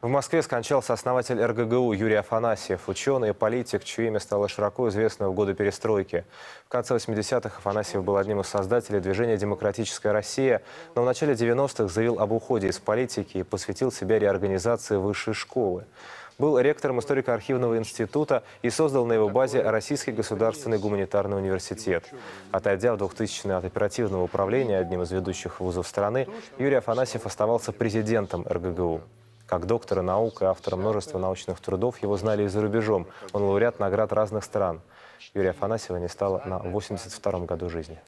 В Москве скончался основатель РГГУ Юрий Афанасьев, ученый и политик, чье имя стало широко известно в годы перестройки. В конце 80-х Афанасьев был одним из создателей движения «Демократическая Россия», но в начале 90-х заявил об уходе из политики и посвятил себя реорганизации высшей школы. Был ректором историко-архивного института и создал на его базе Российский государственный гуманитарный университет. Отойдя в 2000-е от оперативного управления одним из ведущих вузов страны, Юрий Афанасьев оставался президентом РГГУ. Как доктора наук и автора множества научных трудов его знали и за рубежом. Он лауреат наград разных стран. Юрия Афанасьева не стало на 82-м году жизни.